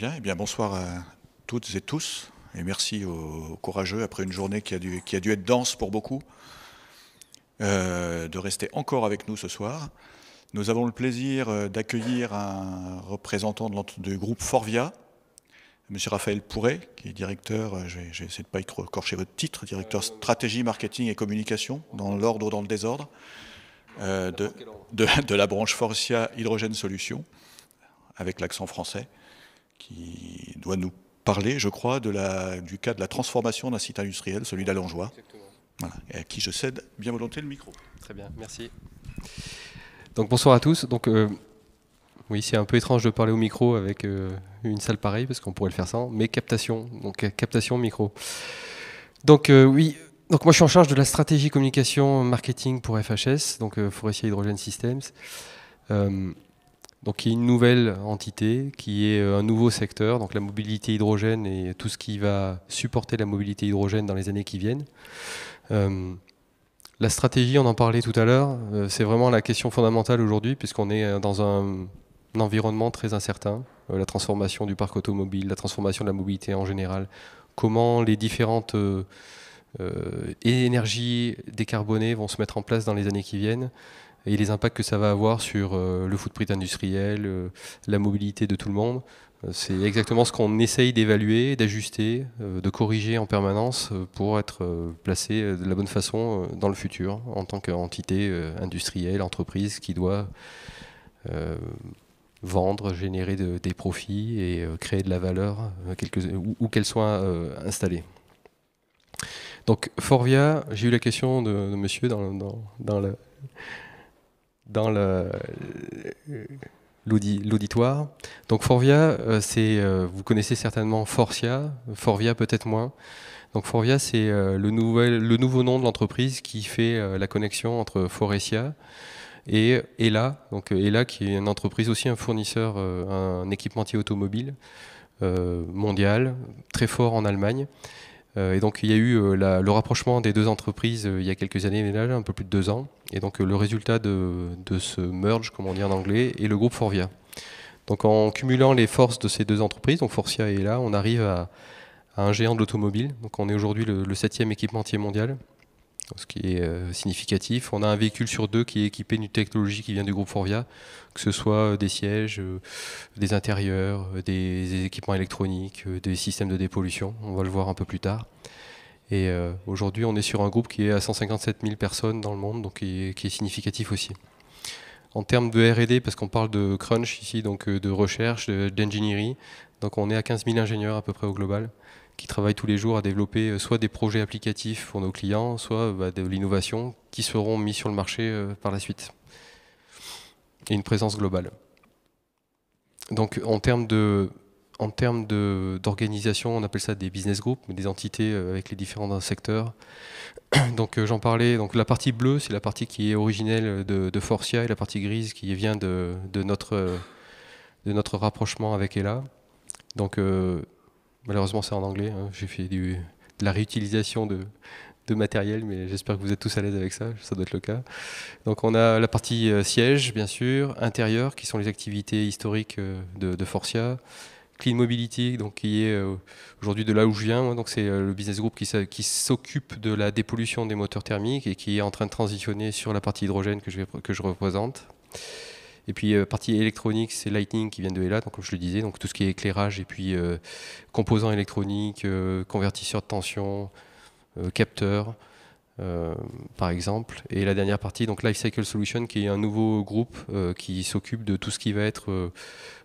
Bien, eh bien bonsoir à toutes et tous, et merci aux courageux, après une journée qui a dû, être dense pour beaucoup, euh, de rester encore avec nous ce soir. Nous avons le plaisir euh, d'accueillir un représentant du groupe Forvia, M. Raphaël Pourret, qui est directeur, vais euh, essayer de ne pas écorcher votre titre, directeur stratégie, marketing et communication, dans l'ordre ou dans le désordre, de, de la branche Forcia Hydrogène Solutions, avec l'accent français qui doit nous parler, je crois, du cas de la transformation d'un site industriel, celui d'Alangeois, voilà, à qui je cède bien volontiers le micro. Très bien, merci. Donc bonsoir à tous. Donc, euh, oui, c'est un peu étrange de parler au micro avec euh, une salle pareille, parce qu'on pourrait le faire sans, mais captation, donc euh, captation micro. Donc oui, donc moi je suis en charge de la stratégie communication marketing pour FHS, donc Forestier Hydrogène Systems. Donc il y a une nouvelle entité, qui est euh, un nouveau secteur, donc la mobilité hydrogène et tout ce qui va supporter la mobilité hydrogène dans les années qui viennent. Euh, la stratégie, on en parlait tout à l'heure, euh, c'est vraiment la question fondamentale aujourd'hui puisqu'on est dans un, environnement très incertain, la transformation du parc automobile, la transformation de la mobilité en général, comment les différentes énergies décarbonées vont se mettre en place dans les années qui viennent et les impacts que ça va avoir sur euh, le footprint industriel, euh, la mobilité de tout le monde. Euh, c'est exactement ce qu'on essaye d'évaluer, d'ajuster, de corriger en permanence pour être placé de la bonne façon dans le futur en tant qu'entité industrielle, entreprise qui doit vendre, générer des profits et créer de la valeur où, qu'elle soit installée. Donc Forvia, j'ai eu la question de, monsieur dans, dans la dans l'auditoire. Donc Forvia, euh, c'est, euh, vous connaissez certainement Forcia, Forvia peut-être moins. Donc Forvia, c'est euh, le, le nouveau nom de l'entreprise qui fait la connexion entre Forestia et ELA, donc ELA qui est une entreprise aussi un fournisseur, un équipementier automobile mondial, très fort en Allemagne. Euh, et donc il y a eu euh, le rapprochement des deux entreprises euh, il y a quelques années, un peu plus de deux ans. Et donc le résultat de, ce merge, comme on dit en anglais, est le groupe Forvia. Donc en cumulant les forces de ces deux entreprises, donc Forcia et là, on arrive à, un géant de l'automobile. Donc on est aujourd'hui le, septième équipementier mondial ce qui est euh, significatif. On a un véhicule sur deux qui est équipé d'une technologie qui vient du groupe Forvia, que ce soit euh, des sièges, euh, des intérieurs, des, équipements électroniques, des systèmes de dépollution. On va le voir un peu plus tard. Et aujourd'hui, on est sur un groupe qui est à 157 000 personnes dans le monde, donc qui est, significatif aussi. En termes de R&D, parce qu'on parle de crunch ici, donc de recherche, d'ingénierie, donc on est à 15 000 ingénieurs à peu près au global qui travaillent tous les jours à développer euh, soit des projets applicatifs pour nos clients, soit bah, de l'innovation qui seront mis sur le marché euh, par la suite. Et une présence globale. Donc en termes de en termes d'organisation, on appelle ça des business groups, des entités euh, avec les différents secteurs. Donc j'en parlais, donc la partie bleue, c'est la partie qui est originelle de, Forcia et la partie grise qui vient de, notre, de notre rapprochement avec ELA. Donc Malheureusement, c'est en anglais. Hein. J'ai fait du, de la réutilisation de, matériel, mais j'espère que vous êtes tous à l'aise avec ça. Ça doit être le cas. Donc, on a la partie euh, siège, bien sûr, intérieur, qui sont les activités historiques euh, de, Forcia. Clean Mobility, donc qui est euh, aujourd'hui de là où je viens. donc c'est le business group qui s'occupe de la dépollution des moteurs thermiques et qui est en train de transitionner sur la partie hydrogène que je représente. Et puis euh, partie électronique, c'est Lightning qui vient de ELA, donc comme je le disais, donc tout ce qui est éclairage et puis euh, composants électroniques, euh, convertisseurs de tension, capteurs, par exemple. Et la dernière partie, donc Lifecycle Solution, qui est un nouveau groupe qui s'occupe de tout ce qui va être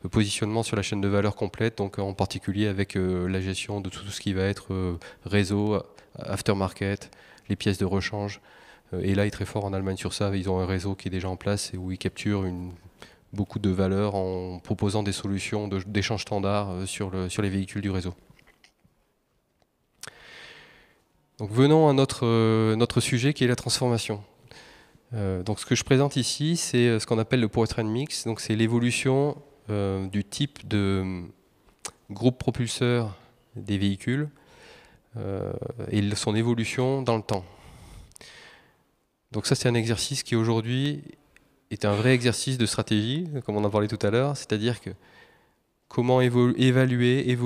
positionnement sur la chaîne de valeur complète, donc en particulier avec la gestion de tout ce qui va être réseau, aftermarket, les pièces de rechange. Et là, est très fort en Allemagne sur ça. Ils ont un réseau qui est déjà en place et où ils capturent une beaucoup de valeur en proposant des solutions d'échange standard euh, sur, le, sur les véhicules du réseau. Donc venons à notre, euh, sujet qui est la transformation. Euh, donc ce que je présente ici, c'est ce qu'on appelle le powertrain mix. c'est l'évolution du type de groupe propulseur des véhicules et son évolution dans le temps. Donc ça c'est un exercice qui aujourd'hui est un vrai exercice de stratégie, comme on en parlait tout à l'heure, c'est-à-dire que comment évaluer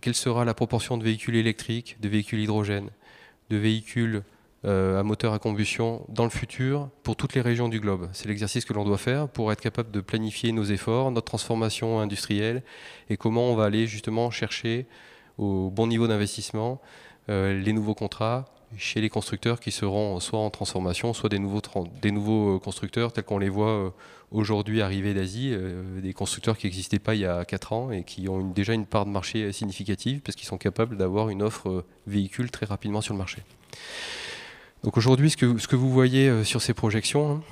quelle sera la proportion de véhicules électriques, de véhicules hydrogènes, de véhicules euh, à moteur à combustion dans le futur pour toutes les régions du globe. C'est l'exercice que l'on doit faire pour être capable de planifier nos efforts, notre transformation industrielle et comment on va aller justement chercher au bon niveau d'investissement euh, les nouveaux contrats, chez les constructeurs qui seront soit en transformation, soit des nouveaux, euh, constructeurs tels qu'on les voit euh, aujourd'hui arriver d'Asie, euh, des constructeurs qui n'existaient pas il y a 4 ans et qui ont déjà une part de marché significative parce qu'ils sont capables d'avoir une offre véhicule très rapidement sur le marché. Donc aujourd'hui, ce que, vous voyez sur ces projections,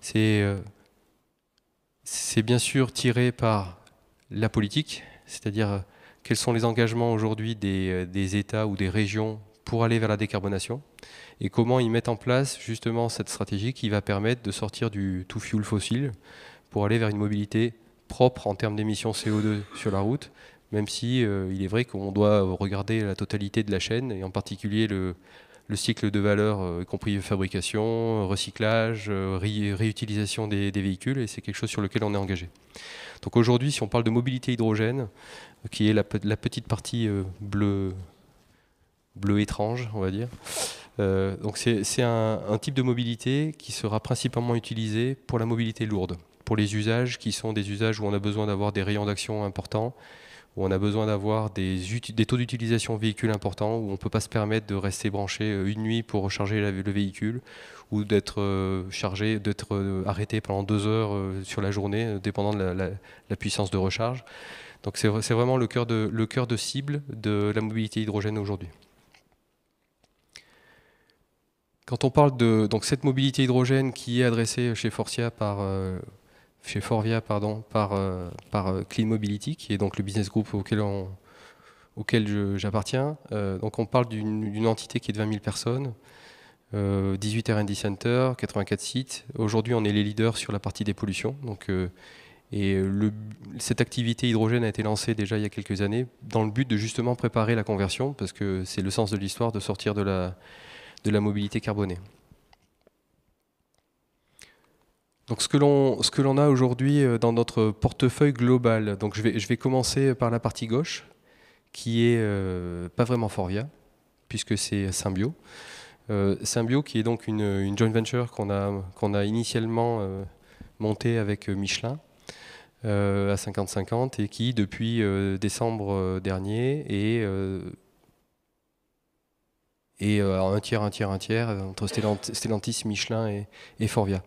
c'est bien sûr tiré par la politique, c'est-à-dire quels sont les engagements aujourd'hui des États ou des régions pour aller vers la décarbonation et comment ils mettent en place justement cette stratégie qui va permettre de sortir du tout fuel fossile pour aller vers une mobilité propre en termes d'émissions CO2 sur la route, même si euh, il est vrai qu'on doit regarder la totalité de la chaîne et en particulier le, cycle de valeur, euh, y compris fabrication, recyclage, euh, réutilisation des, véhicules, et c'est quelque chose sur lequel on est engagé. Donc aujourd'hui, si on parle de mobilité hydrogène, qui est la petite partie bleue, bleu étrange, on va dire. Euh, donc c'est un, type de mobilité qui sera principalement utilisé pour la mobilité lourde, pour les usages qui sont des usages où on a besoin d'avoir des rayons d'action importants, où on a besoin d'avoir des, taux d'utilisation véhicule importants, où on ne peut pas se permettre de rester branché euh, une nuit pour recharger le véhicule, ou d'être euh, chargé, d'être arrêté pendant deux heures sur la journée, dépendant de la, puissance de recharge. Donc c'est vraiment le cœur de cible de la mobilité hydrogène aujourd'hui. Quand on parle de donc, cette mobilité hydrogène qui est adressée chez Forcia par, euh, chez Forvia pardon, par, euh, par euh, Clean Mobility, qui est donc le business group auquel, auquel j'appartiens, donc on parle d'une entité qui est de 20 000 personnes, 18 R&D centers, 84 sites. Aujourd'hui, on est les leaders sur la partie des pollutions. Donc, et cette activité hydrogène a été lancée déjà il y a quelques années dans le but de justement préparer la conversion, parce que c'est le sens de l'histoire de sortir de la de la mobilité carbonée. Donc ce que l'on a aujourd'hui euh, dans notre portefeuille global, donc je vais, je vais, commencer par la partie gauche, qui est euh, pas vraiment Forvia, puisque c'est Symbio. Euh, Symbio qui est donc une, joint venture qu'on a, a, initialement monté montée avec Michelin à 50-50 et qui depuis décembre dernier est et euh, un tiers, un tiers, un tiers euh, entre Stellantis, Michelin et, Forvia.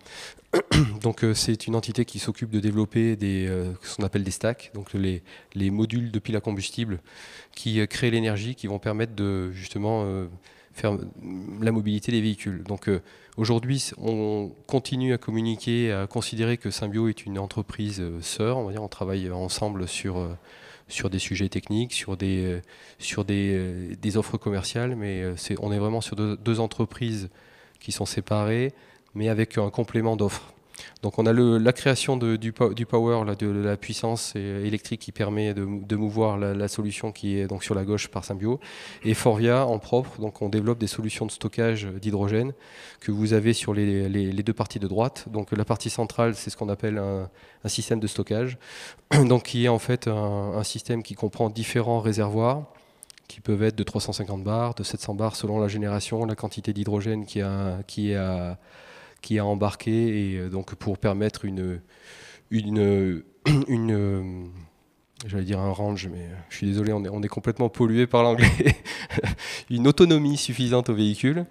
Donc euh, c'est une entité qui s'occupe de développer des, ce qu'on appelle des stacks, donc les, modules de piles à combustible qui créent l'énergie, qui vont permettre de justement faire la mobilité des véhicules. Donc aujourd'hui, on continue à communiquer, à considérer que Symbio est une entreprise sœur. On va dire, on travaille ensemble sur sur des sujets techniques, sur des, euh, sur euh, des, offres commerciales, mais euh, on est vraiment sur deux entreprises qui sont séparées, mais avec un complément d'offres. Donc on a la création du, power, de, la puissance euh, électrique qui permet de, mouvoir la, solution qui est donc sur la gauche par Symbio. Et Foria en propre, donc on développe des solutions de stockage d'hydrogène que vous avez sur les, deux parties de droite. Donc la partie centrale, c'est ce qu'on appelle un, système de stockage, donc qui est en fait un, système qui comprend différents réservoirs qui peuvent être de 350 bars, de 700 bars selon la génération, la quantité d'hydrogène qui, qui est à, qui a embarqué et euh, donc pour permettre une, une, une euh, j'allais dire un range, mais euh, je suis désolé, on est, on est complètement pollué par l'anglais, une autonomie suffisante au véhicule.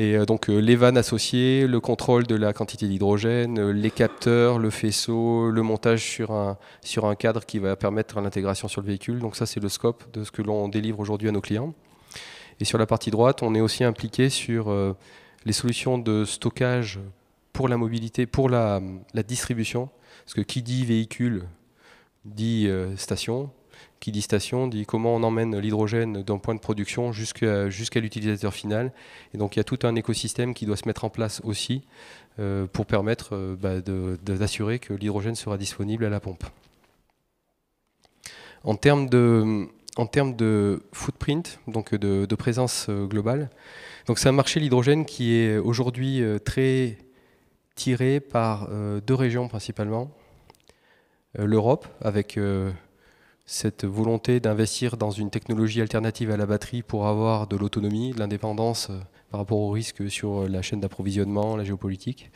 Et donc les vannes associées, le contrôle de la quantité d'hydrogène, les capteurs, le faisceau, le montage sur un, sur un cadre qui va permettre l'intégration sur le véhicule. Donc ça c'est le scope de ce que l'on délivre aujourd'hui à nos clients. Et sur la partie droite, on est aussi impliqué sur les solutions de stockage pour la mobilité, pour la, distribution. Parce que qui dit véhicule dit euh, station, qui dit station dit comment on emmène l'hydrogène d'un point de production jusqu'à l'utilisateur final. Et donc il y a tout un écosystème qui doit se mettre en place aussi euh, pour permettre euh, bah, d'assurer que l'hydrogène sera disponible à la pompe. En termes de, en de footprint, donc de présence globale, donc c'est un marché l'hydrogène qui est aujourd'hui euh, très tiré par euh, deux régions principalement. Euh, L'Europe, avec cette volonté d'investir dans une technologie alternative à la batterie pour avoir de l'autonomie, de l'indépendance par rapport aux risques sur la chaîne d'approvisionnement, la géopolitique,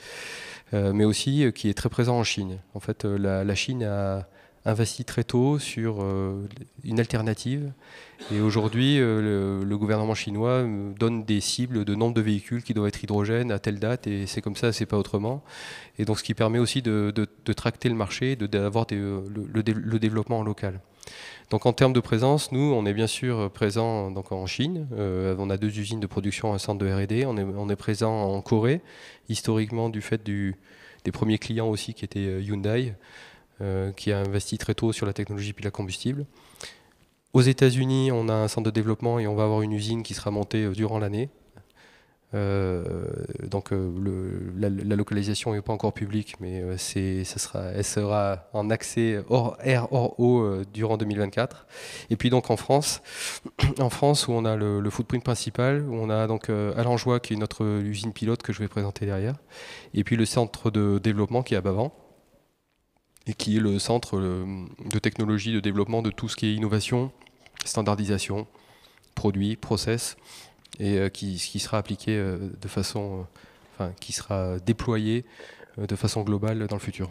mais aussi qui est très présent en Chine. En fait, la, Chine a investi très tôt sur euh, une alternative. Et aujourd'hui, euh, le, gouvernement chinois euh, donne des cibles de nombre de véhicules qui doivent être hydrogène à telle date, et c'est comme ça, c'est pas autrement. Et donc, ce qui permet aussi de, tracter le marché, d'avoir le, développement local. Donc en termes de présence, nous, on est bien sûr présent donc, en Chine. on a deux usines de production, un centre de RD. On est, on est présent en Corée, historiquement du fait du, des premiers clients aussi qui étaient Hyundai. Euh, qui a investi très tôt sur la technologie pile à combustible. Aux États-Unis, on a un centre de développement et on va avoir une usine qui sera montée euh, durant l'année. Euh, donc la, localisation n'est pas encore publique, mais ça sera, elle sera en accès hors air, hors eau durant 2024. Et puis donc en France, en France où on a le, footprint principal, où on a donc qui est notre usine pilote que je vais présenter derrière, et puis le centre de développement qui est à Bavant, et qui est le centre euh, de technologie, de développement de tout ce qui est innovation, standardisation, produits, process, et euh, qui, sera appliqué euh, de façon, enfin, qui sera déployé de façon globale dans le futur.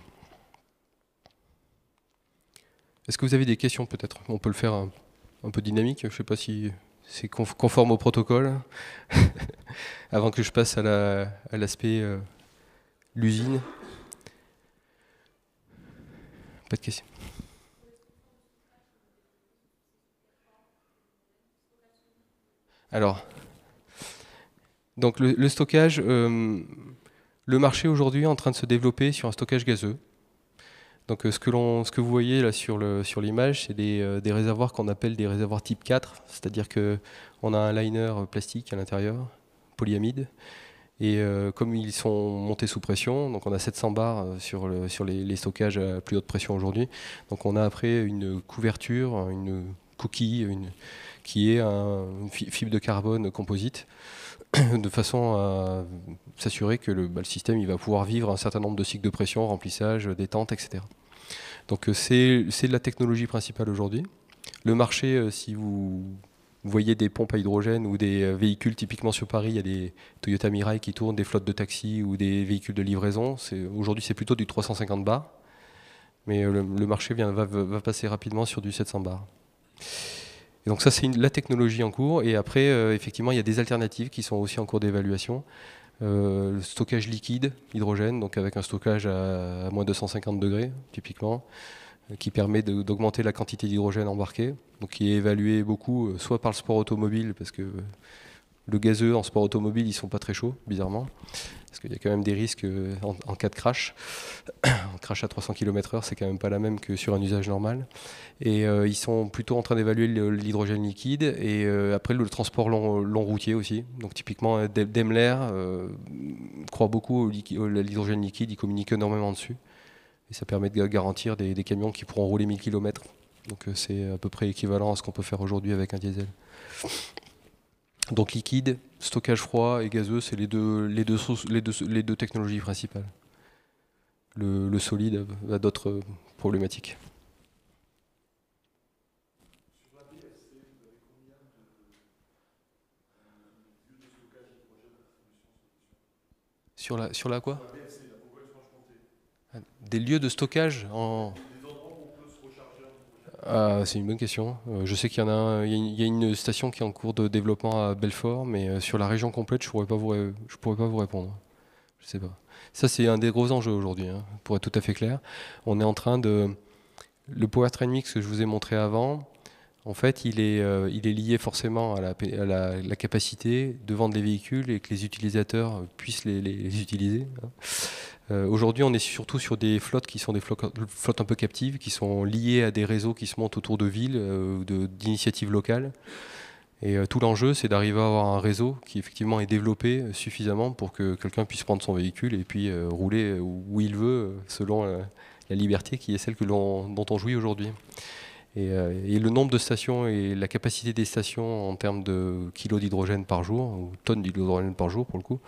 Est-ce que vous avez des questions peut-être On peut le faire un, peu dynamique, je ne sais pas si c'est conforme au protocole. Avant que je passe à l'aspect l'usine. Pas de questions. Alors, donc le, stockage, euh, le marché aujourd'hui est en train de se développer sur un stockage gazeux. Donc euh, ce que, ce que vous voyez là sur l'image, sur c'est des, euh, des, réservoirs qu'on appelle des réservoirs type 4, c'est-à-dire qu'on a un liner plastique à l'intérieur, polyamide, et euh, comme ils sont montés sous pression, donc on a 700 bars euh, sur, sur les, stockages à plus haute pression aujourd'hui. Donc on a après une couverture, une coquille, une, qui est un, une fibre de carbone composite, de façon à s'assurer que bah, le, système il va pouvoir vivre un certain nombre de cycles de pression, remplissage, détente, etc. Donc euh, c'est la technologie principale aujourd'hui. Le marché, si vous vous voyez des pompes à hydrogène ou des euh, véhicules, typiquement sur Paris, il y a des Toyota Mirai qui tournent, des flottes de taxis ou des véhicules de livraison. Aujourd'hui, c'est plutôt du 350 bar, mais euh, le, marché va, passer rapidement sur du 700 bar. donc ça, c'est la technologie en cours. Et après, euh, effectivement, il y a des alternatives qui sont aussi en cours d'évaluation. le stockage liquide, hydrogène, donc avec un stockage à, moins de 150 degrés, typiquement. Euh, qui permet d'augmenter la quantité d'hydrogène embarqué, donc qui est évalué beaucoup, euh, soit par le sport automobile, parce que euh, le gazeux en sport automobile, ils ne sont pas très chauds, bizarrement, parce qu'il y a quand même des risques en, cas de crash. un crash à 300 km/h, c'est quand même pas la même que sur un usage normal. Et ils sont plutôt en train d'évaluer l'hydrogène liquide et après le transport long, routier aussi. Donc typiquement, Daimler croit beaucoup à l'hydrogène liquide, il communique énormément dessus et ça permet de garantir des, camions qui pourront rouler 1000 km. Donc euh, c'est à peu près équivalent à ce qu'on peut faire aujourd'hui avec un diesel. Donc liquide, stockage froid et gazeux, c'est les deux, technologies principales. Le, le solide a d'autres euh, problématiques. Sur la, sur la quoi des lieux de stockage ah, c'est une bonne question. Euh, je sais qu'il y en a, il, y une, station qui est en cours de développement à Belfort, mais euh, sur la région complète, je pourrais pourrais pas vous répondre. Je sais pas. Ça, c'est un des gros enjeux aujourd'hui, hein, pour être tout à fait clair. On est en train de le powertrain mix que je vous ai montré avant en fait, euh, il est, lié forcément à, la, capacité de vendre des véhicules et que les utilisateurs puissent les, utiliser. Hein. Euh, aujourd'hui, on est surtout sur des flottes qui sont des flottes, un peu captives, qui sont liées à des réseaux qui se montent autour de villes euh, ou d'initiatives locales. Et tout l'enjeu, c'est d'arriver à avoir un réseau qui effectivement est développé suffisamment pour que quelqu'un puisse prendre son véhicule et puis rouler où il veut, selon la liberté qui est celle que dont on jouit aujourd'hui. Euh, et, le nombre de stations et la capacité des stations en termes de kilos d'hydrogène par jour, ou tonnes d'hydrogène par jour pour le coup,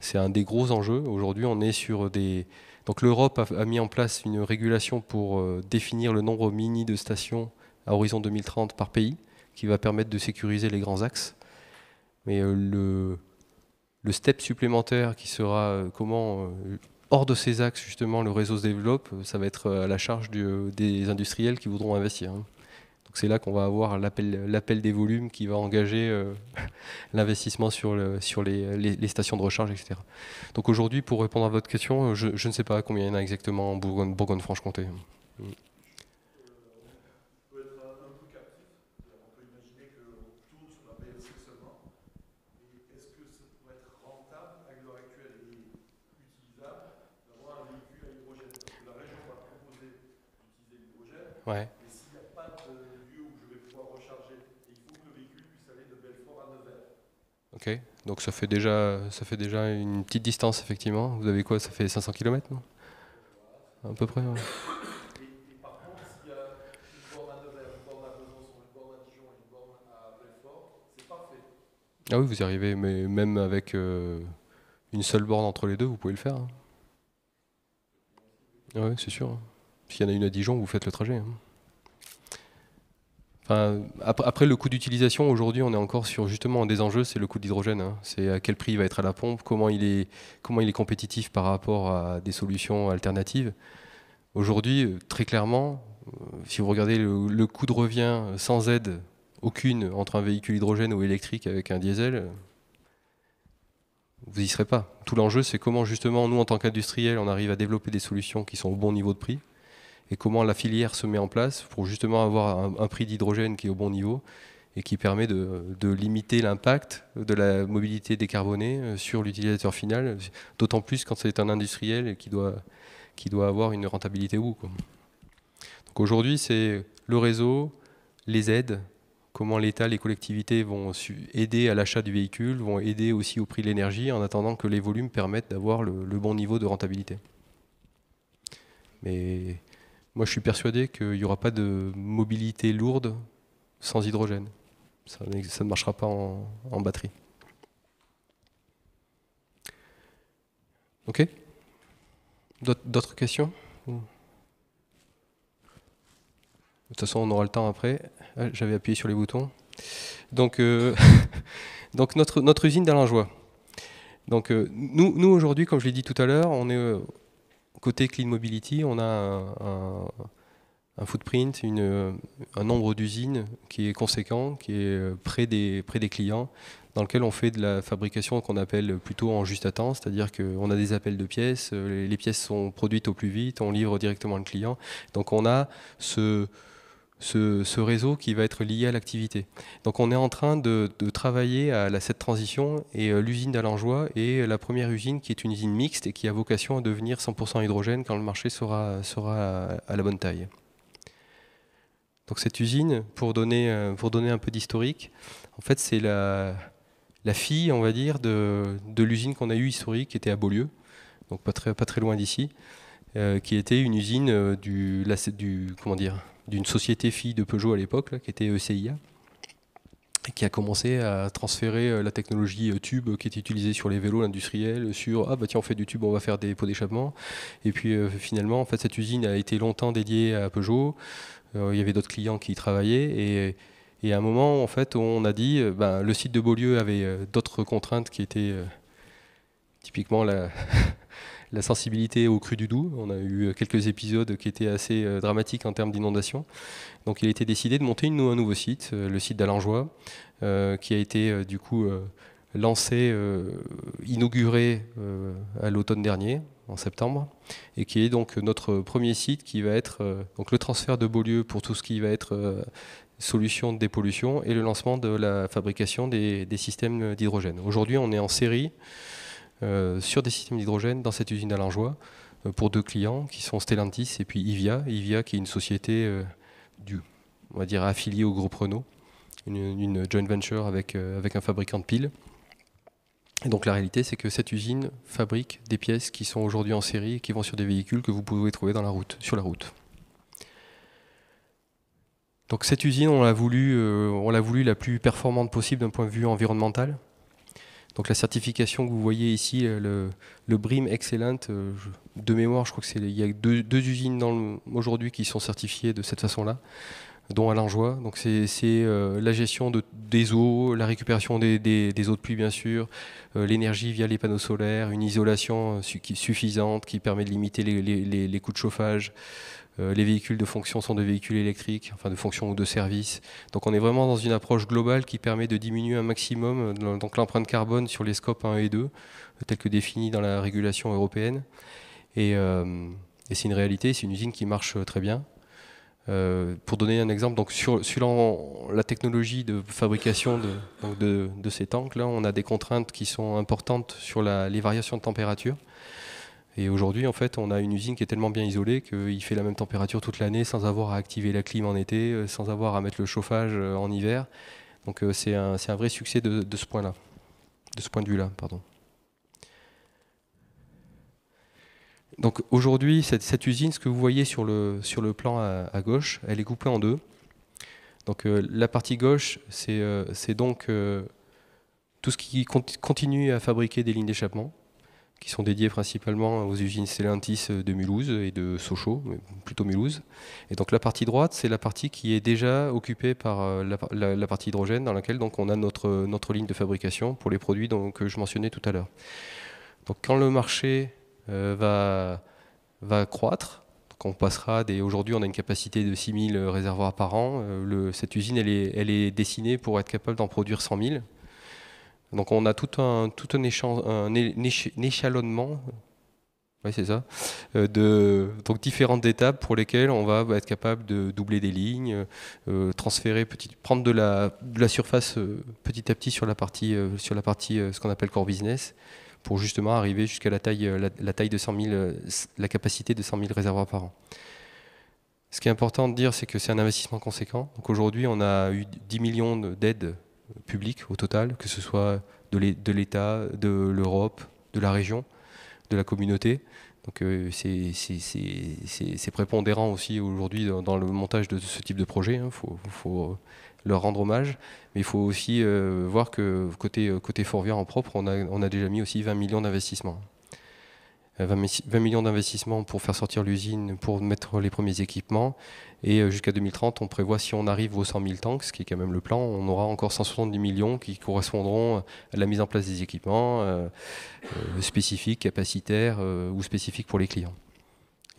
c'est un des gros enjeux. Aujourd'hui, on est sur des. Donc l'Europe a, mis en place une régulation pour euh, définir le nombre mini de stations à horizon 2030 par pays, qui va permettre de sécuriser les grands axes. Mais euh, le, le step supplémentaire qui sera comment hors de ces axes, justement, le réseau se développe, euh, ça va être euh, à la charge euh, des industriels qui voudront investir. Hein. Donc c'est là qu'on va avoir l'appel des volumes qui va engager l'investissement sur, les, stations de recharge, etc. Donc aujourd'hui, pour répondre à votre question, je, ne sais pas combien il y en a exactement en Bourgogne-Franche-Comté. bourgogne franche comté Ouais. Mais s'il n'y a pas de lieu où je vais pouvoir recharger, il faut que le véhicule puisse aller de Belfort à Nevers. Ok, donc ça fait déjà, ça fait déjà une petite distance, effectivement. Vous avez quoi Ça fait 500 km, non À peu près, parfait. Ah oui, vous y arrivez, mais même avec euh, une seule borne entre les deux, vous pouvez le faire. Hein. Ah oui, c'est sûr. Hein. S'il y en a une à Dijon, vous faites le trajet. Hein. après, le coût d'utilisation, aujourd'hui, on est encore sur justement un des enjeux, c'est le coût de l'hydrogène. Hein. C'est à quel prix il va être à la pompe, comment il est, compétitif par rapport à des solutions alternatives. Aujourd'hui, très clairement, euh, si vous regardez le, coût de revient sans aide aucune entre un véhicule hydrogène ou électrique avec un diesel, vous n'y serez pas. Tout l'enjeu, c'est comment justement nous, en tant qu'industriels, on arrive à développer des solutions qui sont au bon niveau de prix et comment la filière se met en place pour justement avoir un, prix d'hydrogène qui est au bon niveau et qui permet de, limiter l'impact de la mobilité décarbonée euh, sur l'utilisateur final, d'autant plus quand c'est un industriel qui doit, qui doit avoir une rentabilité ou. Donc aujourd'hui, c'est le réseau, les aides, comment l'État, les collectivités vont aider à l'achat du véhicule, vont aider aussi au prix de l'énergie, en attendant que les volumes permettent d'avoir le, le bon niveau de rentabilité. Mais moi, je suis persuadé qu'il n'y aura pas de mobilité lourde sans hydrogène. Ça, ne marchera pas en, batterie. Ok D'autres questions De toute façon, on aura le temps après. Ah, j'avais appuyé sur les boutons. Donc, euh, donc notre, notre usine d'Allangeois. Donc, euh, nous aujourd'hui, comme je l'ai dit tout à l'heure, on est euh, côté Clean Mobility, on a un, footprint, un nombre d'usines qui est conséquent, qui est près des, près des clients, dans lequel on fait de la fabrication qu'on appelle plutôt en juste à temps, c'est-à-dire qu'on a des appels de pièces, les, les, pièces sont produites au plus vite, on livre directement le client. Donc on a ce, ce, réseau qui va être lié à l'activité. Donc on est en train de, travailler à la, cette transition et euh, l'usine d'Alangeois est la première usine qui est une usine mixte et qui a vocation à devenir 100% hydrogène quand le marché sera, à, la bonne taille. Donc cette usine, pour donner, euh, donner un peu d'historique, en fait c'est la, fille, on va dire, de, l'usine qu'on a eue historique qui était à Beaulieu, donc pas très, loin d'ici, euh, qui était une usine du, du comment dire, d'une société fille de Peugeot à l'époque, qui était ECIA, qui a commencé à transférer euh, la technologie euh, tube qui était utilisée sur les vélos industriels, sur ah bah tiens on fait du tube, on va faire des pots d'échappement. Et puis euh, finalement, en fait, cette usine a été longtemps dédiée à Peugeot. il y avait d'autres clients qui y travaillaient et à un moment, en fait, on a dit, ben, le site de Beaulieu avait d'autres contraintes qui étaient typiquement la, la sensibilité au cru du Doubs. On a eu quelques épisodes qui étaient assez euh, dramatiques en termes d'inondation. Donc il a été décidé de monter un nouveau site, euh, le site d'Allangeois, euh, qui a été du coup lancé, inauguré à l'automne dernier, en septembre, et qui est donc notre premier site qui va être donc le transfert de Beaulieu pour tout ce qui va être solution de dépollution et le lancement de la fabrication des systèmes d'hydrogène. Aujourd'hui, on est en série euh, sur des systèmes d'hydrogène dans cette usine à Langeois euh, pour deux clients qui sont Stellantis et puis Ivia. Ivia qui est une société euh, du, on va dire affiliée au groupe Renault, une, joint venture avec, un fabricant de piles. Et donc la réalité, c'est que cette usine fabrique des pièces qui sont aujourd'hui en série et qui vont sur des véhicules que vous pouvez trouver dans la route, sur la route. Donc cette usine, on l'a voulu, on l'a voulu la plus performante possible d'un point de vue environnemental. Donc la certification que vous voyez ici, euh, le, BRIM Excellent, euh, de mémoire, je crois que il y a deux, usines aujourd'hui qui sont certifiées de cette façon-là dont à l'Anjois. Donc c'est euh, la gestion des eaux, la récupération des, eaux de pluie bien sûr, l'énergie via les panneaux solaires, une isolation suffisante qui permet de limiter les coûts de chauffage, euh, les véhicules de fonction sont des véhicules électriques, enfin de fonction ou de service. Donc on est vraiment dans une approche globale qui permet de diminuer un maximum euh, l'empreinte carbone sur les scopes 1 et 2, euh, tel que défini dans la régulation européenne. Et, c'est une réalité, c'est une usine qui marche très bien. pour donner un exemple, donc sur, la technologie de fabrication de, ces tanks, là, on a des contraintes qui sont importantes sur les variations de température. Et aujourd'hui, en fait, on a une usine qui est tellement bien isolée qu'il fait la même température toute l'année sans avoir à activer la clim en été, euh, sans avoir à mettre le chauffage euh, en hiver. Donc euh, c'est un, vrai succès de, ce point-là, de ce point de vue-là, pardon. Donc aujourd'hui, cette, usine, ce que vous voyez sur le, plan à, gauche, elle est coupée en deux. Donc la partie gauche, c'est donc tout ce qui continue à fabriquer des lignes d'échappement qui sont dédiés principalement aux usines Stellantis euh, de Mulhouse et de Sochaux, mais plutôt Mulhouse. Et donc la partie droite, c'est la partie qui est déjà occupée par euh, la, partie hydrogène, dans laquelle donc on a notre, notre ligne de fabrication pour les produits donc, que je mentionnais tout à l'heure. Donc quand le marché euh, va, va croître, on passera des. Aujourd'hui, on a une capacité de 6000 réservoirs par an. Le, cette usine, elle est, elle est dessinée pour être capable d'en produire 100 000. Donc on a tout un, tout échalonnement oui, c'est ça. Euh, de, donc différentes étapes pour lesquelles on va être capable de doubler des lignes, euh, transférer, prendre de la, surface euh, petit à petit sur la partie, sur la partie ce qu'on appelle core business, pour justement arriver jusqu'à la taille, la, taille de 100 000, la capacité de 100 000 réservoirs par an. Ce qui est important de dire, c'est que c'est un investissement conséquent. Donc aujourd'hui, on a eu 10 millions d'aides public au total, que ce soit de l'État, de l'Europe, de la région, de la communauté. Donc euh, c'est prépondérant aussi aujourd'hui dans, le montage de ce type de projet. Il hein. faut, leur rendre hommage. Mais il faut aussi euh, voir que côté, côté en propre, on a, on a déjà mis aussi 20 millions d'investissements. 20 euh, millions d'investissements pour faire sortir l'usine, pour mettre les premiers équipements. Et euh, jusqu'à 2030, on prévoit, si on arrive aux 100 000 tanks, ce qui est quand même le plan, on aura encore 170 millions qui correspondront à la mise en place des équipements euh, spécifiques, capacitaires ou spécifiques pour les clients.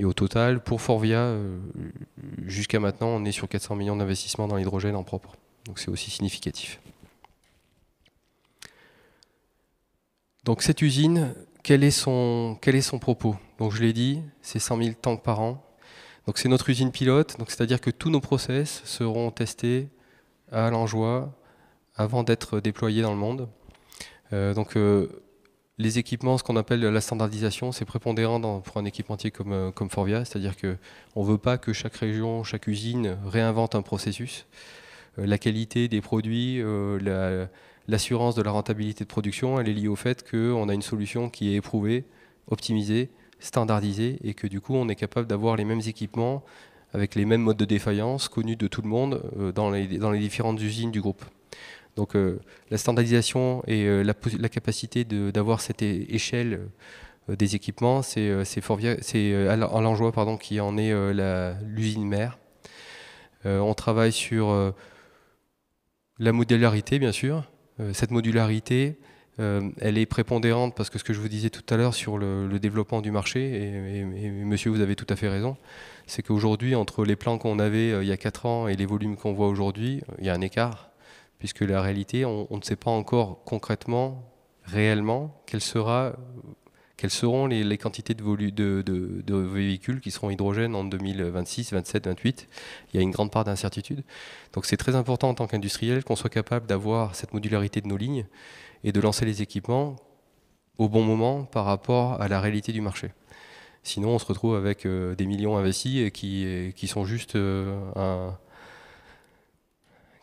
Et au total, pour Forvia, jusqu'à maintenant, on est sur 400 millions d'investissements dans l'hydrogène en propre. Donc c'est aussi significatif. Donc cette usine, quel est son, quel est son propos Donc je l'ai dit, c'est 100 000 tanks par an. Donc c'est notre usine pilote, c'est-à-dire que tous nos process seront testés à l'enjoie avant d'être déployés dans le monde. Euh, donc euh, les équipements, ce qu'on appelle la standardisation, c'est prépondérant dans, pour un équipementier comme, euh, comme Forvia, c'est-à-dire qu'on ne veut pas que chaque région, chaque usine réinvente un processus. la qualité des produits, la l'assurance de la rentabilité de production, elle est liée au fait qu'on a une solution qui est éprouvée, optimisée, standardisée, et que du coup, on est capable d'avoir les mêmes équipements avec les mêmes modes de défaillance connus de tout le monde euh, dans, les, différentes usines du groupe. Donc euh, la standardisation et euh, la, capacité d'avoir cette échelle des équipements, c'est à pardon, qui en est l'usine mère. on travaille sur la modularité, bien sûr, euh, cette modularité, euh, elle est prépondérante parce que ce que je vous disais tout à l'heure sur le, développement du marché, et, monsieur, vous avez tout à fait raison, c'est qu'aujourd'hui, entre les plans qu'on avait euh, il y a 4 ans et les volumes qu'on voit aujourd'hui, il y a un écart, puisque la réalité, on, on ne sait pas encore concrètement, réellement, quel sera quelles seront les, quantités de, de, véhicules qui seront hydrogènes en 2026, 2027, 2028 Il y a une grande part d'incertitude. Donc c'est très important en tant qu'industriel qu'on soit capable d'avoir cette modularité de nos lignes et de lancer les équipements au bon moment par rapport à la réalité du marché. Sinon, on se retrouve avec euh, des millions investis et qui, sont juste euh, un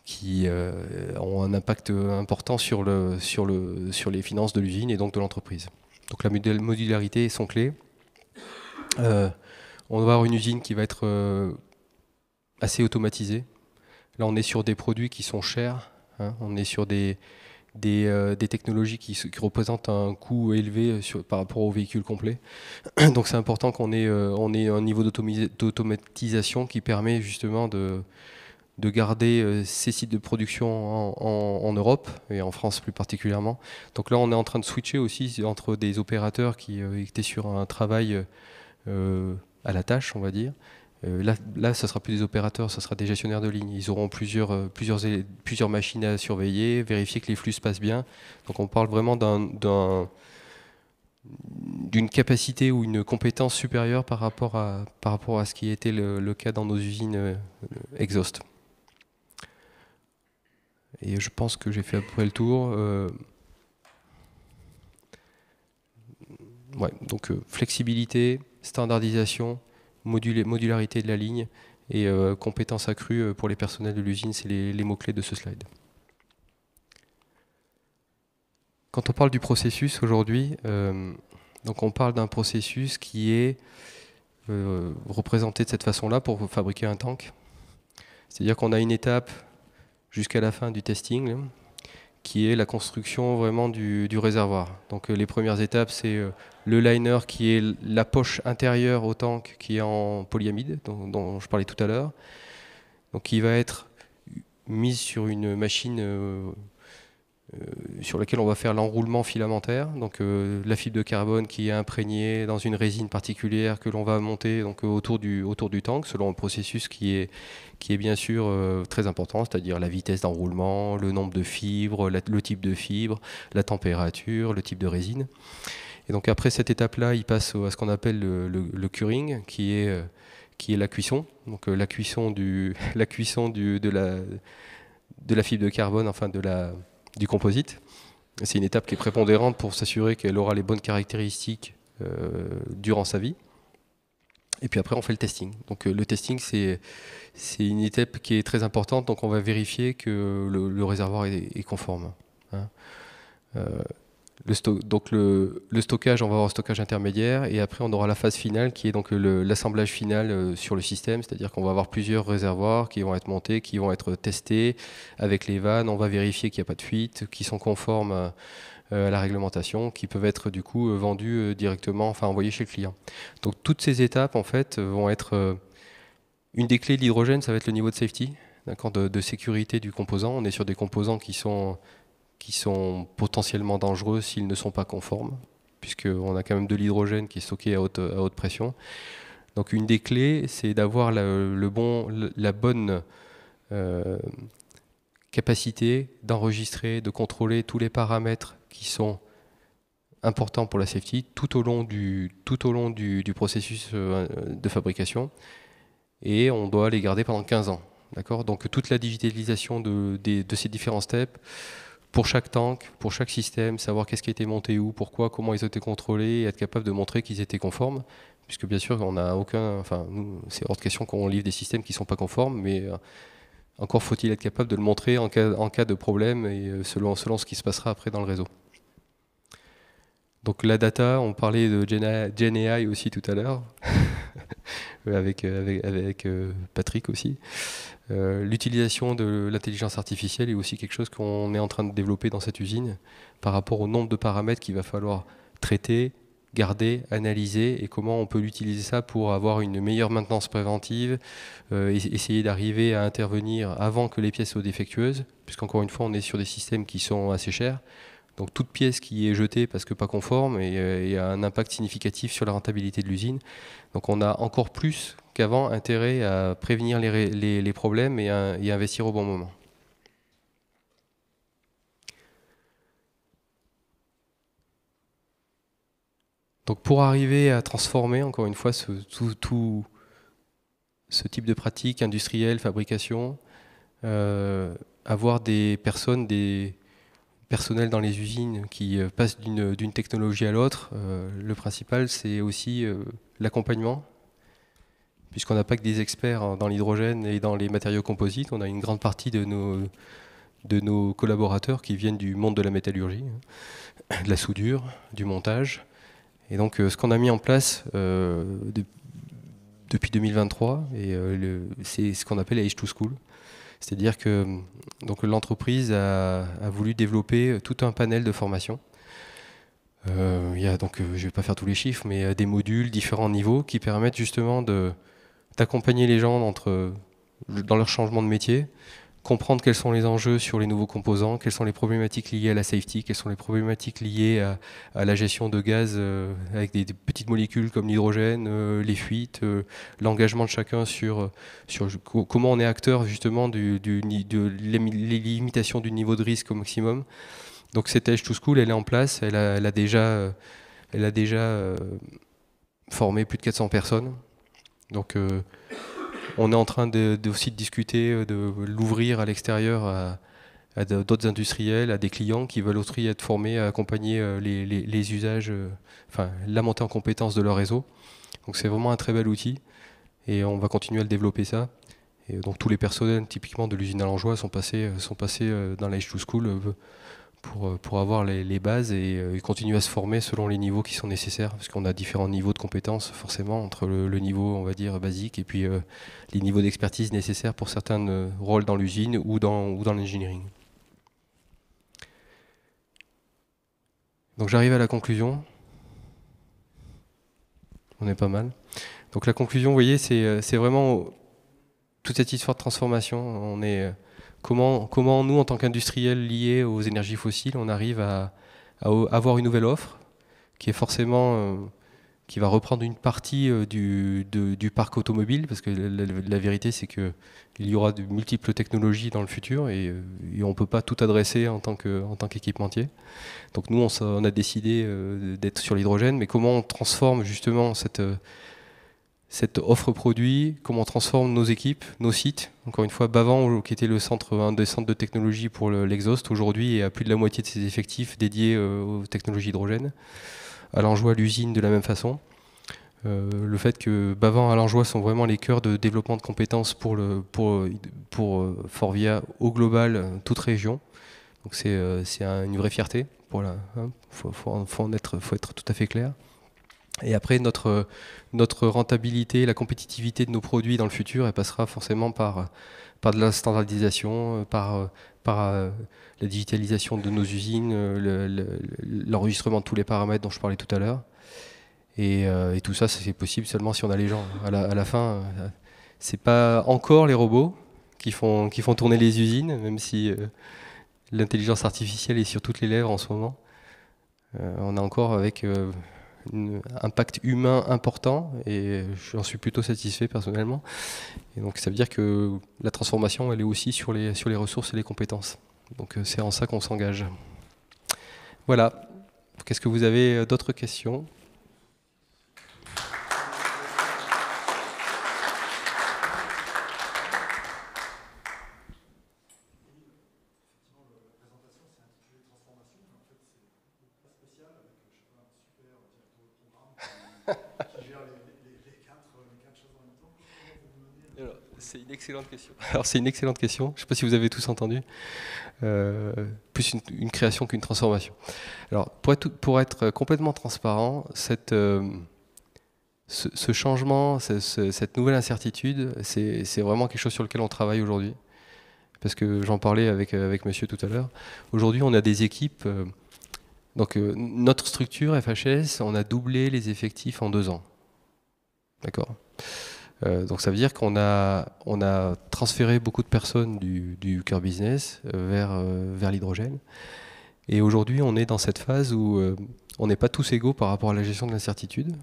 qui euh, ont un impact important sur, le, sur, le, sur les finances de l'usine et donc de l'entreprise. Donc la modularité est son clé. Euh, on va avoir une usine qui va être euh, assez automatisée. Là, on est sur des produits qui sont chers. Hein. on est sur des, des, technologies qui, représentent un coût élevé par rapport au véhicule complet. Donc, c'est important qu'on ait, on ait un niveau d'automatisation qui permet justement de, de garder euh, ces sites de production en, Europe et en France plus particulièrement. Donc là, on est en train de switcher aussi entre des opérateurs qui euh, étaient sur un travail euh, à la tâche, on va dire, Là, là, ça ne sera plus des opérateurs, ça sera des gestionnaires de ligne. Ils auront plusieurs, plusieurs, plusieurs machines à surveiller, vérifier que les flux se passent bien. Donc on parle vraiment d'une capacité ou une compétence supérieure par rapport à, par rapport à ce qui était le, le cas dans nos usines exhaustes. Et je pense que j'ai fait à peu près le tour. Euh, donc euh, flexibilité, standardisation, modularité de la ligne et euh, compétences accrues pour les personnels de l'usine, c'est les, les mots-clés de ce slide. Quand on parle du processus aujourd'hui, donc on parle d'un processus qui est représenté de cette façon-là pour fabriquer un tank. C'est-à-dire qu'on a une étape jusqu'à la fin du testing, qui est la construction vraiment du, réservoir. Donc euh, les premières étapes, c'est euh, le liner qui est la poche intérieure au tank qui est en polyamide, dont, je parlais tout à l'heure, donc qui va être mise sur une machine euh, euh, sur lequel on va faire l'enroulement filamentaire, donc euh, la fibre de carbone qui est imprégnée dans une résine particulière que l'on va monter donc, euh, autour, du, autour du tank, selon un processus qui est, qui est bien sûr très important, c'est-à-dire la vitesse d'enroulement, le nombre de fibres, le type de fibre, la température, le type de résine. Et donc après cette étape-là, il passe à ce qu'on appelle le, curing, qui est, qui est la cuisson, donc la cuisson, du, la cuisson du, de, la, de la fibre de carbone, enfin de la du composite. C'est une étape qui est prépondérante pour s'assurer qu'elle aura les bonnes caractéristiques euh, durant sa vie. Et puis après, on fait le testing. Donc euh, le testing, c'est une étape qui est très importante. Donc on va vérifier que le, réservoir est, conforme. Hein. Euh, le donc le, stockage, on va avoir un stockage intermédiaire et après on aura la phase finale qui est donc l'assemblage final euh, sur le système, c'est-à-dire qu'on va avoir plusieurs réservoirs qui vont être montés, qui vont être testés avec les vannes, on va vérifier qu'il n'y a pas de fuite, qui sont conformes euh, à, la réglementation, qui peuvent être du coup euh, vendus directement, enfin envoyés chez le client. Donc toutes ces étapes en fait vont être une des clés de l'hydrogène, ça va être le niveau de safety, de sécurité du composant. On est sur des composants qui sont qui sont potentiellement dangereux s'ils ne sont pas conformes, puisqu'on a quand même de l'hydrogène qui est stocké à haute, à haute pression. Donc une des clés, c'est d'avoir le bon, la bonne euh, capacité d'enregistrer, de contrôler tous les paramètres qui sont importants pour la safety tout au long du, tout au long du, processus euh, de fabrication. Et on doit les garder pendant 15 ans. D'accord Donc toute la digitalisation de, de ces différents steps, pour chaque tank, pour chaque système, savoir qu'est-ce qui a été monté où, pourquoi, comment ils ont été contrôlés, et être capable de montrer qu'ils étaient conformes. Puisque bien sûr, on n'a aucun, enfin, nous, c'est hors de question qu'on livre des systèmes qui ne sont pas conformes, mais euh, encore faut-il être capable de le montrer en cas, en cas de problème et euh, selon, selon ce qui se passera après dans le réseau. Donc la data, on parlait de GenAI aussi tout à l'heure. Euh, avec, euh, euh, Patrick aussi. L'utilisation de l'intelligence artificielle est aussi quelque chose qu'on est en train de développer dans cette usine par rapport au nombre de paramètres qu'il va falloir traiter, garder, analyser et comment on peut l'utiliser ça pour avoir une meilleure maintenance préventive, essayer d'arriver à intervenir avant que les pièces soient défectueuses, puisqu'encore une fois on est sur des systèmes qui sont assez chers. Donc toute pièce qui est jetée parce que pas conforme euh, et, a un impact significatif sur la rentabilité de l'usine. Donc on a encore plus qu'avant intérêt à prévenir les, problèmes et, à, euh, investir au bon moment. Donc pour arriver à transformer, encore une fois, ce, tout, ce type de pratique industrielle, fabrication, euh, avoir des personnes, des, personnel dans les usines qui euh, passent euh, d'une technologie à l'autre, euh, le principal, c'est aussi l'accompagnement, puisqu'on n'a pas que des experts dans l'hydrogène et dans les matériaux composites, on a une grande partie de nos, de nos collaborateurs qui viennent du monde de la métallurgie, hein, de la soudure, du montage. Et donc ce qu'on a mis en place depuis 2023, c'est ce qu'on appelle la H2 School. C'est-à-dire que mm, donc l'entreprise a, voulu développer euh, tout un panel de formations. Euh, il y a donc, euh, je vais pas faire tous les chiffres, mais euh, des modules, différents niveaux qui permettent justement d'accompagner les gens dans leur changement de métier, comprendre quels sont les enjeux sur les nouveaux composants, quelles sont les problématiques liées à la safety, quelles sont les problématiques liées à, la gestion de gaz euh, avec des, petites molécules comme l'hydrogène, euh, les fuites, euh, l'engagement de chacun sur, sur comment on est acteur justement du, de les limitations du niveau de risque au maximum. Donc cette Edge to School, elle est en place, elle a, elle a déjà, elle a déjà formé plus de 400 personnes. Donc on est en train de, aussi de discuter euh, de l'ouvrir à l'extérieur à, d'autres industriels, à des clients qui veulent aussi être formés à accompagner euh, les, usages, euh, enfin la montée en compétence de leur réseau. Donc c'est vraiment un très bel outil et on va continuer à le développer ça. Et donc tous les personnels typiquement de l'usine à Langeois sont passés, sont passés dans la H2 School euh, pour, avoir les, bases et, euh, continuer à se former selon les niveaux qui sont nécessaires, parce qu'on a différents niveaux de compétences forcément entre le, niveau, on va dire, basique et puis euh, les niveaux d'expertise nécessaires pour certains rôles dans l'usine ou dans, ou dans l'engineering. Donc j'arrive à la conclusion. On est pas mal. Donc la conclusion, vous voyez, c'est vraiment toute cette histoire de transformation. On est Comment, nous, en tant qu'industriels liés aux énergies fossiles, on arrive à, avoir une nouvelle offre qui est forcément euh, qui va reprendre une partie euh, du, parc automobile parce que la, vérité c'est qu'il y aura de multiples technologies dans le futur et, euh, on ne peut pas tout adresser en tant qu'équipementier. Donc nous on, a décidé d'être sur l'hydrogène, mais comment on transforme justement cette cette offre produit, comment on transforme nos équipes, nos sites. Encore une fois, Bavan, qui était le centre, un des centres de technologie pour l'Exhaust, aujourd'hui a plus de la moitié de ses effectifs dédiés euh, aux technologies hydrogènes. À l'usine de la même façon. Euh, le fait que bavan et sont vraiment les cœurs de développement de compétences pour, euh, Forvia au global, toute région. Donc c'est une vraie fierté. Il hein, faut être tout à fait clair. Et après, notre, notre rentabilité, la compétitivité de nos produits dans le futur, elle passera forcément par, par de la standardisation, par, par euh, la digitalisation de nos usines, euh, l'enregistrement de tous les paramètres dont je parlais tout à l'heure. Et, euh, tout ça, c'est possible seulement si on a les gens. À la, à la fin, c'est pas encore les robots qui font, qui font tourner les usines, même si l'intelligence artificielle est sur toutes les lèvres en ce moment. on a encore avec un impact humain important et j'en suis plutôt satisfait personnellement. Et donc ça veut dire que la transformation, elle est aussi sur les, sur les ressources et les compétences. Donc euh, c'est en ça qu'on s'engage. Voilà. Qu'est-ce que vous avez euh, d'autres questions c'est une excellente question. Alors c'est une excellente question. Je ne sais pas si vous avez tous entendu. Euh, plus une, création qu'une transformation. Alors pour être, complètement transparent, cette, euh, ce, changement, cette nouvelle incertitude, c'est vraiment quelque chose sur lequel on travaille aujourd'hui. Parce que j'en parlais avec, monsieur tout à l'heure. Aujourd'hui, on a des équipes. Euh, donc notre structure FHS, on a doublé les effectifs en deux ans. D'accord euh, donc ça veut dire qu'on a, on a transféré beaucoup de personnes du, cœur business euh, vers, euh, vers l'hydrogène. Et aujourd'hui, on est dans cette phase où on n'est pas tous égaux par rapport à la gestion de l'incertitude.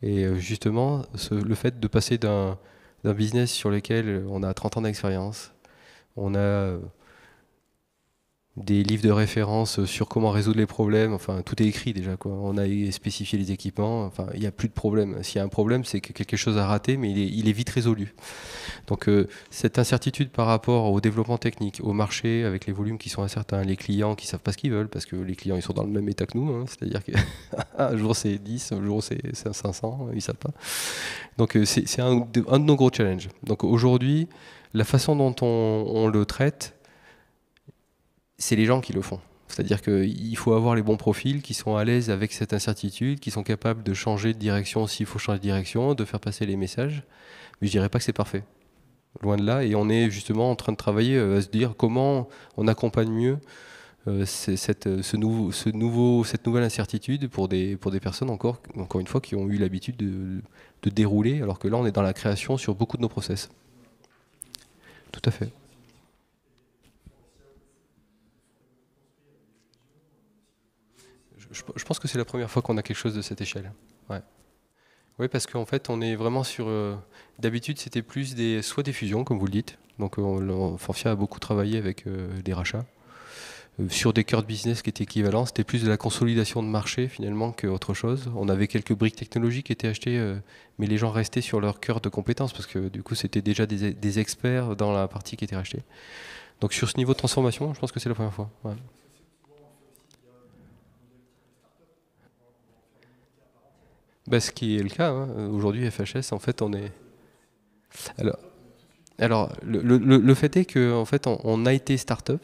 Et justement, le fait de passer d'un business sur lequel on a 30 ans d'expérience, on a des livres de référence sur comment résoudre les problèmes. Enfin, tout est écrit déjà. Quoi. On a spécifié les équipements. Enfin, il n'y a plus de problème. S'il y a un problème, c'est que quelque chose a raté, mais il est, vite résolu. Donc, euh, cette incertitude par rapport au développement technique, au marché, avec les volumes qui sont incertains, les clients qui ne savent pas ce qu'ils veulent, parce que les clients, ils sont dans le même état que nous. Hein. C'est-à-dire qu'un jour, c'est 10, un jour, c'est 500, ils ne savent pas. Donc, euh, c'est un, de nos gros challenges. Donc, aujourd'hui, la façon dont on le traite, c'est les gens qui le font. C'est-à-dire qu'il faut avoir les bons profils qui sont à l'aise avec cette incertitude, qui sont capables de changer de direction s'il faut changer de direction, de faire passer les messages. Mais je dirais pas que c'est parfait. Loin de là. Et on est justement en train de travailler euh, à se dire comment on accompagne mieux euh, euh, cette, nouvelle incertitude pour des, personnes encore, encore une fois qui ont eu l'habitude de dérouler, alors que là on est dans la création sur beaucoup de nos process. Tout à fait. je, pense que c'est la première fois qu'on a quelque chose de cette échelle. Oui, parce qu'en fait, on est vraiment sur. Euh, d'habitude, c'était plus des, soit des fusions, comme vous le dites. Donc, Forfia a beaucoup travaillé avec euh, des rachats. Euh, sur des cœurs de business qui étaient équivalents, c'était plus de la consolidation de marché finalement qu'autre chose. On avait quelques briques technologiques qui étaient achetées, mais les gens restaient sur leur cœur de compétences parce que du coup, c'était déjà des, experts dans la partie qui était rachetée. Donc, sur ce niveau de transformation, je pense que c'est la première fois. Bah, ce qui est le cas. Hein. Aujourd'hui, FHS, en fait, on est. Alors, alors le, le, le fait est que en fait, on, a été start-up,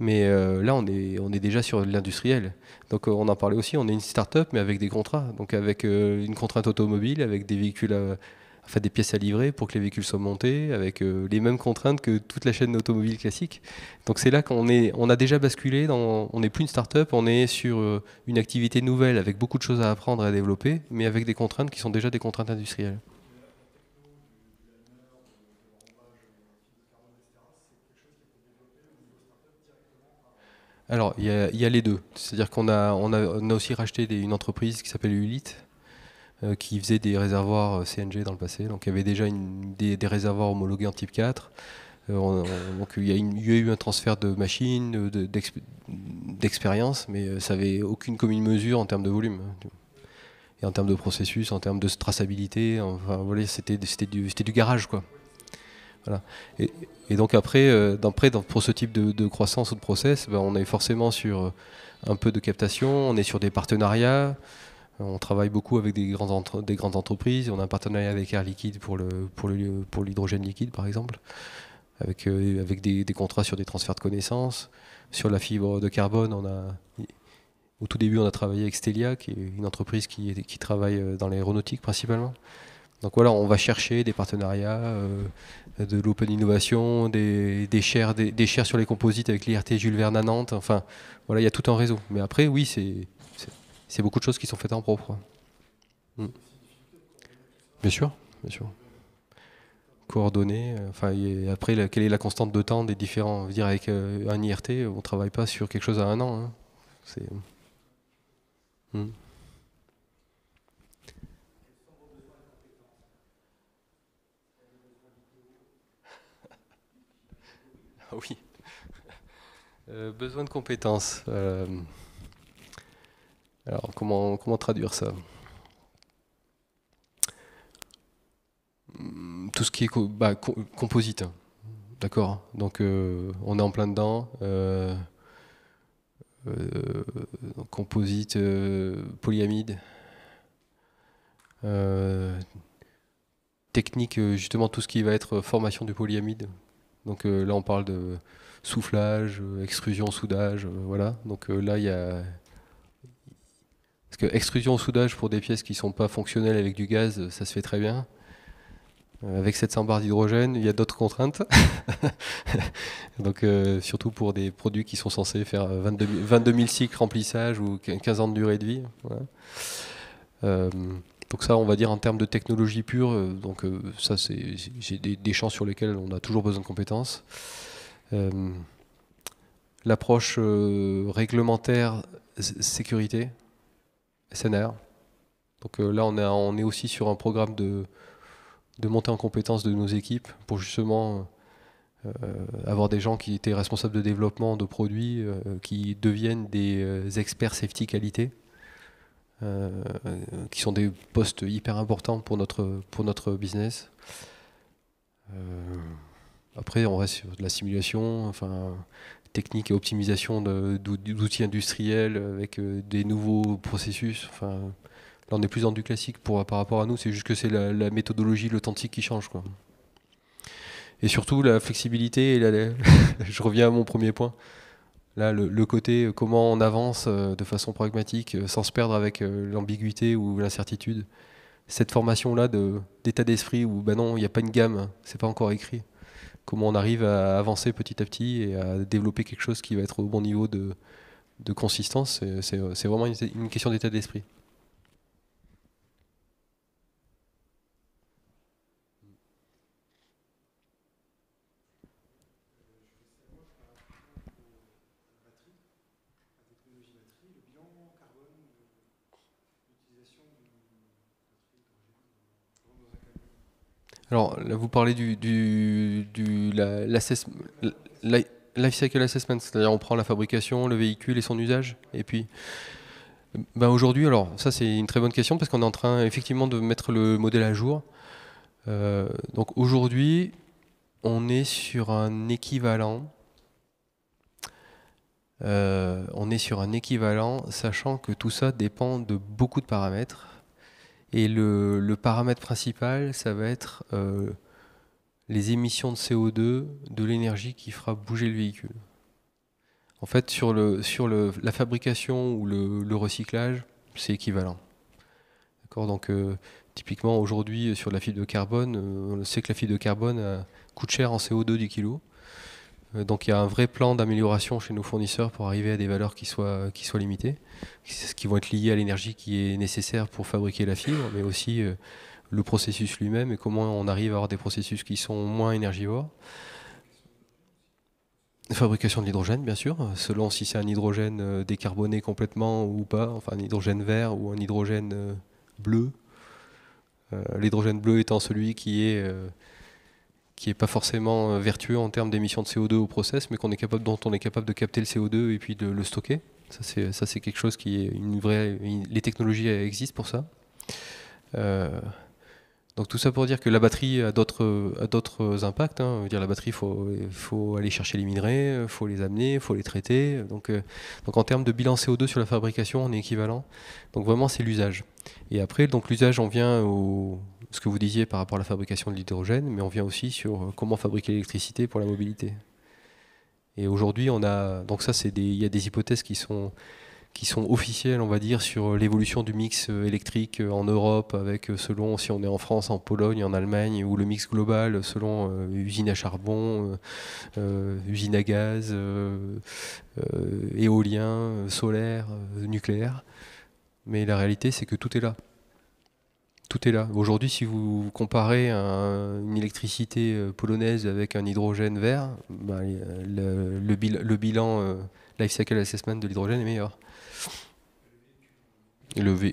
mais euh, là, on est, on est déjà sur l'industriel. Donc, euh, on en parlait aussi, on est une start-up, mais avec des contrats. Donc, avec euh, une contrainte automobile, avec des véhicules à, des pièces à livrer pour que les véhicules soient montés avec euh, les mêmes contraintes que toute la chaîne automobile classique. Donc c'est là qu'on est, on a déjà basculé, dans, on n'est plus une start-up, on est sur euh, une activité nouvelle avec beaucoup de choses à apprendre et à développer, mais avec des contraintes qui sont déjà des contraintes industrielles. Alors, il y, a les deux. C'est-à-dire qu'on a, on a, aussi racheté une entreprise qui s'appelle Ulit, euh, qui faisait des réservoirs euh, CNG dans le passé. Donc il y avait déjà une, des, réservoirs homologués en type 4. Euh, donc il y, a eu un transfert de machines, d'expérience, mais ça n'avait aucune commune mesure en termes de volume. Hein, et en termes de processus, en termes de traçabilité, enfin voilà, c'était du, du garage quoi. Voilà. Et, donc après, dans, pour ce type de, croissance ou de process, ben, on est forcément sur un peu de captation, on est sur des partenariats, on travaille beaucoup avec des grandes, entreprises. On a un partenariat avec Air Liquide pour, l'hydrogène liquide, par exemple, avec, euh, des, contrats sur des transferts de connaissances. Sur la fibre de carbone, on au tout début, on a travaillé avec Stelia, qui est une entreprise qui, travaille euh, dans l'aéronautique principalement. Donc voilà, on va chercher des partenariats, euh, de l'open innovation, des, des, sur les composites avec l'IRT Jules Verne à Nantes. Enfin, voilà, il y a tout en réseau. Mais après, oui, c'est c'est beaucoup de choses qui sont faites en propre. Mm. Bien sûr, bien sûr. Coordonnées, euh, enfin, et après, quelle est la constante de temps des différents. Dire avec euh, un IRT, on ne travaille pas sur quelque chose à un an. Hein. C'est. Mm. Ah oui. Euh, besoin de compétences. Alors, comment, comment traduire ça hmm, Tout ce qui est bah, composite, hein. d'accord Donc, euh, on est en plein dedans. Euh, euh, composite, polyamide, technique, justement, tout ce qui va être formation du polyamide. Donc là, on parle de soufflage, extrusion, soudage, voilà. Donc là, il y a parce que extrusion soudage pour des pièces qui ne sont pas fonctionnelles avec du gaz, euh, ça se fait très bien. Euh, avec 700 barres d'hydrogène, il y a d'autres contraintes. Donc, euh, surtout pour des produits qui sont censés faire 22 000, cycles remplissage ou 15 ans de durée de vie. donc ça, on va dire en termes de technologie pure, donc ça, c'est des, champs sur lesquels on a toujours besoin de compétences. L'approche réglementaire sécurité, SNR. Donc euh, là, on, on, est aussi sur un programme de, de montée en compétences de nos équipes pour justement euh, euh, avoir des gens qui étaient responsables de développement de produits, qui deviennent des experts safety qualité, qui sont des postes hyper importants pour notre, pour notre business. après, on reste sur de la simulation, enfin, technique et optimisation d'outils industriels avec euh, des nouveaux processus. Enfin, là, on est plus dans du classique pour, par rapport à nous. C'est juste que c'est la, méthodologie, l'authentique qui change. Et surtout, la flexibilité, et la, je reviens à mon premier point. Là, le, côté euh, comment on avance euh, de façon pragmatique, sans se perdre avec l'ambiguïté ou l'incertitude. Cette formation-là d'état d'esprit où, ben non, il n'y a pas une gamme, hein, c'est pas encore écrit comment on arrive à avancer petit à petit et à développer quelque chose qui va être au bon niveau de, de consistance. C'est vraiment une question d'état d'esprit. Alors, là, vous parlez du, du, la, life cycle assessment, c'est-à-dire on prend la fabrication, le véhicule et son usage, et puis. Ben, aujourd'hui, alors ça c'est une très bonne question parce qu'on est en train effectivement de mettre le modèle à jour. Euh, donc aujourd'hui, on est sur un équivalent. Euh, on est sur un équivalent, sachant que tout ça dépend de beaucoup de paramètres. Et le, paramètre principal, ça va être euh, les émissions de CO2 de l'énergie qui fera bouger le véhicule. En fait, sur, le, sur la fabrication ou le, recyclage, c'est équivalent. D'accord Donc, euh, typiquement, aujourd'hui, sur la fibre de carbone, euh, on sait que la fibre de carbone coûte cher en CO2 du kilo. Euh, donc il y a un vrai plan d'amélioration chez nos fournisseurs pour arriver à des valeurs qui soient, euh, qui soient limitées, qui vont être liées à l'énergie qui est nécessaire pour fabriquer la fibre, mais aussi euh, le processus lui-même et comment on arrive à avoir des processus qui sont moins énergivores. Fabrication de l'hydrogène, bien sûr, selon si c'est un hydrogène décarboné complètement ou pas, enfin un hydrogène vert ou un hydrogène bleu. L'hydrogène bleu étant celui qui est qui n'est pas forcément euh, vertueux en termes d'émissions de CO2 au process, mais qu'on est capable, dont on est capable de capter le CO2 et puis de le stocker. Ça, c'est quelque chose qui est une vraie. les technologies existent pour ça. Euh, donc tout ça pour dire que la batterie a d'autres impacts. Hein. Dire la batterie, faut faut aller chercher les minerais, il faut les amener, il faut les traiter. Euh, donc en termes de bilan CO2 sur la fabrication, on est équivalent. Donc vraiment c'est l'usage. Et après l'usage, on vient au ce que vous disiez par rapport à la fabrication de l'hydrogène, mais on vient aussi sur euh, comment fabriquer l'électricité pour la mobilité. Et aujourd'hui, on a donc ça, il y a des hypothèses qui sont qui sont officielles, on va dire, sur euh, l'évolution du mix euh, électrique euh, en Europe, avec selon si on est en France, en Pologne, en Allemagne, ou le mix global selon usine à charbon, usine à gaz, éolien, solaire, nucléaire. Mais la réalité, c'est que tout est là tout est là. Aujourd'hui, si vous comparez une électricité polonaise avec un hydrogène vert, bah, le, le, bilan Life Cycle Assessment de l'hydrogène est meilleur. Le V.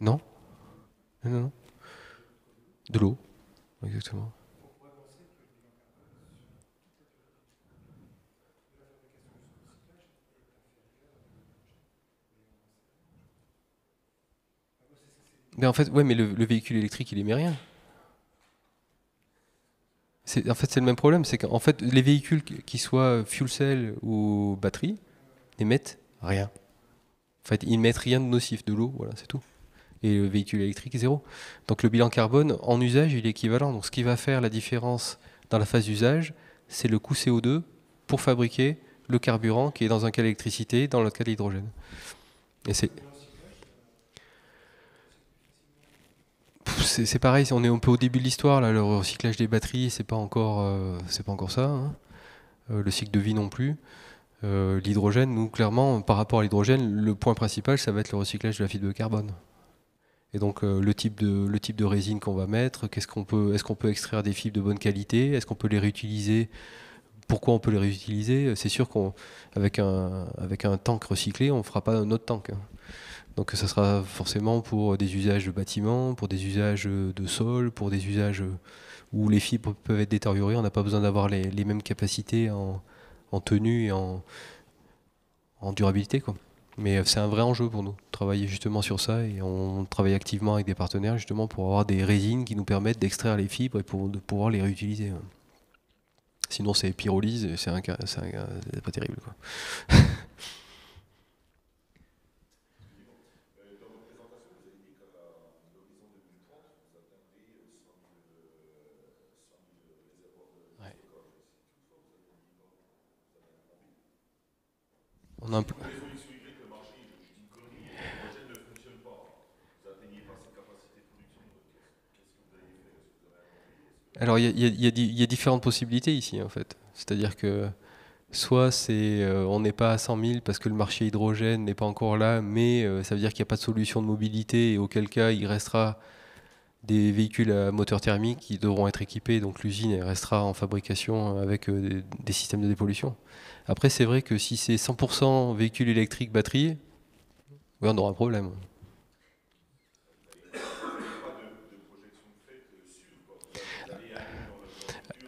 Non Non, De l'eau, exactement. Mais en fait, ouais, mais le, véhicule électrique, il émet rien. En fait, c'est le même problème. C'est qu'en fait, les véhicules qui soient fuel cell ou batterie, n'émettent rien. En fait, ils n'émettent rien de nocif de l'eau, voilà, c'est tout. Et le véhicule électrique, zéro. Donc le bilan carbone en usage, il est équivalent. Donc ce qui va faire la différence dans la phase d'usage, c'est le coût CO2 pour fabriquer le carburant qui est dans un cas d'électricité, dans l'autre cas d'hydrogène. Et c'est. C'est pareil, on est un peu au début de l'histoire là. Le recyclage des batteries, c'est pas encore, euh, pas encore ça. Hein. Euh, le cycle de vie non plus. Euh, l'hydrogène, nous, clairement, par rapport à l'hydrogène, le point principal, ça va être le recyclage de la fibre de carbone. Et donc, euh, le, type de, le type de résine qu'on va mettre, qu'est-ce qu'on peut, est-ce qu'on peut extraire des fibres de bonne qualité, est-ce qu'on peut les réutiliser pourquoi on peut les réutiliser euh, C'est sûr qu'avec un, avec un tank recyclé, on ne fera pas notre tank. Hein. Donc ça sera forcément pour des usages de bâtiments, pour des usages de sol, pour des usages où les fibres peuvent être détériorées. On n'a pas besoin d'avoir les, mêmes capacités en, en tenue et en, durabilité. Quoi. Mais euh, c'est un vrai enjeu pour nous, travailler justement sur ça et on travaille activement avec des partenaires justement pour avoir des résines qui nous permettent d'extraire les fibres et de pouvoir les réutiliser. Sinon c'est pyrolyse, c'est pas terrible. Quoi. Alors, il y, a différentes possibilités ici, en fait. C'est-à-dire que soit c'est euh, on n'est pas à 100 000 parce que le marché hydrogène n'est pas encore là, mais euh, ça veut dire qu'il n'y a pas de solution de mobilité et auquel cas il restera des véhicules à moteur thermique qui devront être équipés, donc l'usine restera en fabrication euh, avec euh, des, systèmes de dépollution. Après, c'est vrai que si c'est 100% véhicules électriques, batterie, on aura un problème.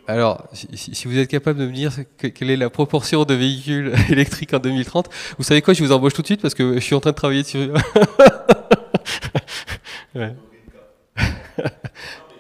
Alors, si, vous êtes capable de me dire quelle est la proportion de véhicules électriques en 2030, vous savez quoi, je vous embauche tout de suite parce que je suis en train de travailler dessus. ouais.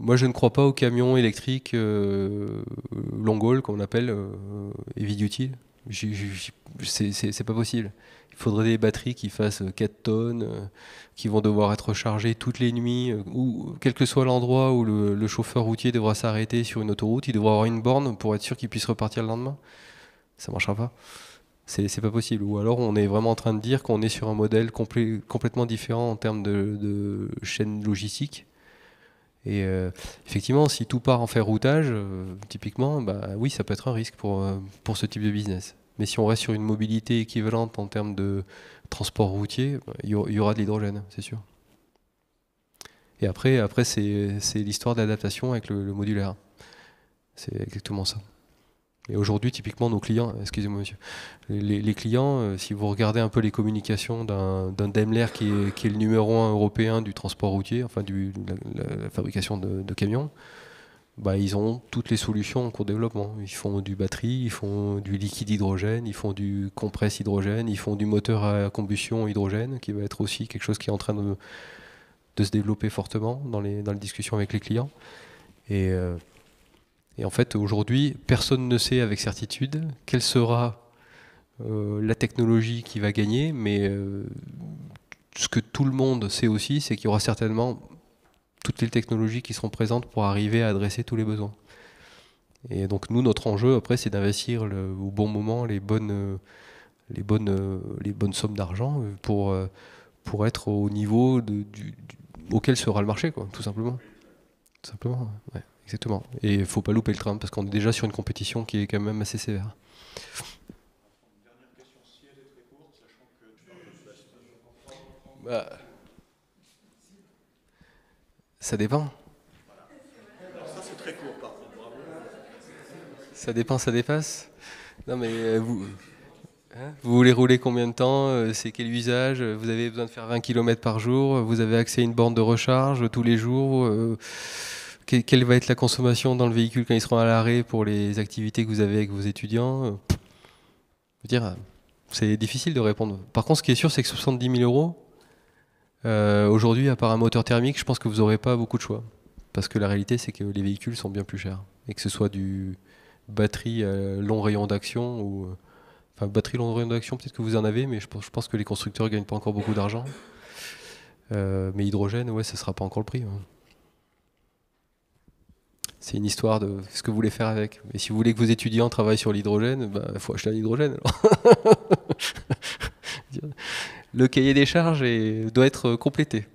Moi, je ne crois pas aux camions électriques euh, euh, long haul qu'on appelle euh, heavy duty. C'est pas possible. Il faudrait des batteries qui fassent 4 tonnes, qui vont devoir être chargées toutes les nuits, ou quel que soit l'endroit où le, chauffeur routier devra s'arrêter sur une autoroute, il devra avoir une borne pour être sûr qu'il puisse repartir le lendemain. Ça marchera pas. C'est pas possible. Ou alors, on est vraiment en train de dire qu'on est sur un modèle complètement différent en termes de chaîne logistique et euh, effectivement, si tout part en fer routage, euh, typiquement, bah, oui, ça peut être un risque euh, pour, ce type de business. Mais si on reste sur une mobilité équivalente en termes de transport routier, bah, il y, aura de l'hydrogène, c'est sûr. Et après, après c'est l'histoire d'adaptation avec le modulaire. C'est exactement ça. Et aujourd'hui, typiquement, nos clients, excusez-moi monsieur, les, clients, euh, si vous regardez un peu les communications d'un Daimler qui est, le numéro un européen du transport routier, enfin de la, fabrication de, camions, bah, ils ont toutes les solutions en cours de développement. Ils font du batterie, ils font du liquide hydrogène, ils font du compresse hydrogène, ils font du moteur à combustion hydrogène, qui va être aussi quelque chose qui est en train de, se développer fortement dans les, discussions avec les clients. Et euh, et en fait, aujourd'hui, personne ne sait avec certitude quelle sera euh, la technologie qui va gagner, mais euh, ce que tout le monde sait aussi, c'est qu'il y aura certainement toutes les technologies qui seront présentes pour arriver à adresser tous les besoins. Et donc nous, notre enjeu, après, c'est d'investir au bon moment les bonnes, les bonnes, les bonnes sommes d'argent pour, pour être au niveau auquel sera le marché, quoi, tout simplement. Tout simplement, ouais. Exactement. Et il ne faut pas louper le train parce qu'on est déjà sur une compétition qui est quand même assez sévère. Bah, ça dépend. Ça dépend, ça dépasse. Non mais euh, vous, hein, vous voulez rouler combien de temps euh, C'est quel usage euh, Vous avez besoin de faire 20 km par jour Vous avez accès à une borne de recharge tous les jours quelle va être la consommation dans le véhicule quand ils seront à l'arrêt pour les activités que vous avez avec vos étudiants euh, dire, euh, c'est difficile de répondre. Par contre, ce qui est sûr, c'est que 70 000 euros, euh, aujourd'hui, à part un moteur thermique, je pense que vous n'aurez pas beaucoup de choix. Parce que la réalité, c'est que les véhicules sont bien plus chers. Et que ce soit du batterie long rayon d'action ou. enfin, batterie long rayon d'action, peut-être que vous en avez, mais je pense, que les constructeurs ne gagnent pas encore beaucoup d'argent. mais hydrogène, ouais, ce ne sera pas encore le prix. Hein c'est une histoire de ce que vous voulez faire avec. Mais si vous voulez que vos étudiants travaillent sur l'hydrogène, il bah, faut acheter un hydrogène. le cahier des charges doit être complété.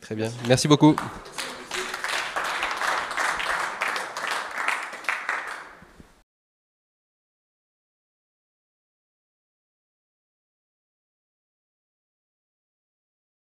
Très bien, merci beaucoup.